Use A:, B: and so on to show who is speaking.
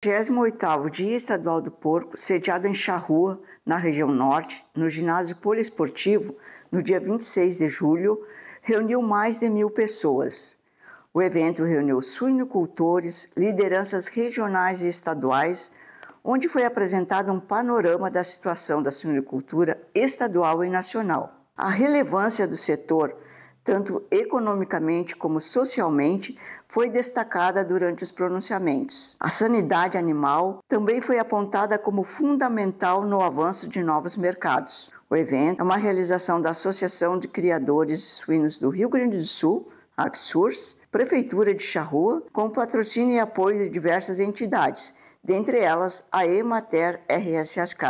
A: 38º Dia Estadual do Porco, sediado em Charrua, na região norte, no ginásio poliesportivo, no dia 26 de julho, reuniu mais de mil pessoas. O evento reuniu suinocultores, lideranças regionais e estaduais, onde foi apresentado um panorama da situação da suinocultura estadual e nacional. A relevância do setor tanto economicamente como socialmente, foi destacada durante os pronunciamentos. A sanidade animal também foi apontada como fundamental no avanço de novos mercados. O evento é uma realização da Associação de Criadores de Suínos do Rio Grande do Sul, AXURS, Prefeitura de Charrua, com patrocínio e apoio de diversas entidades, dentre elas a Emater RS Ascar.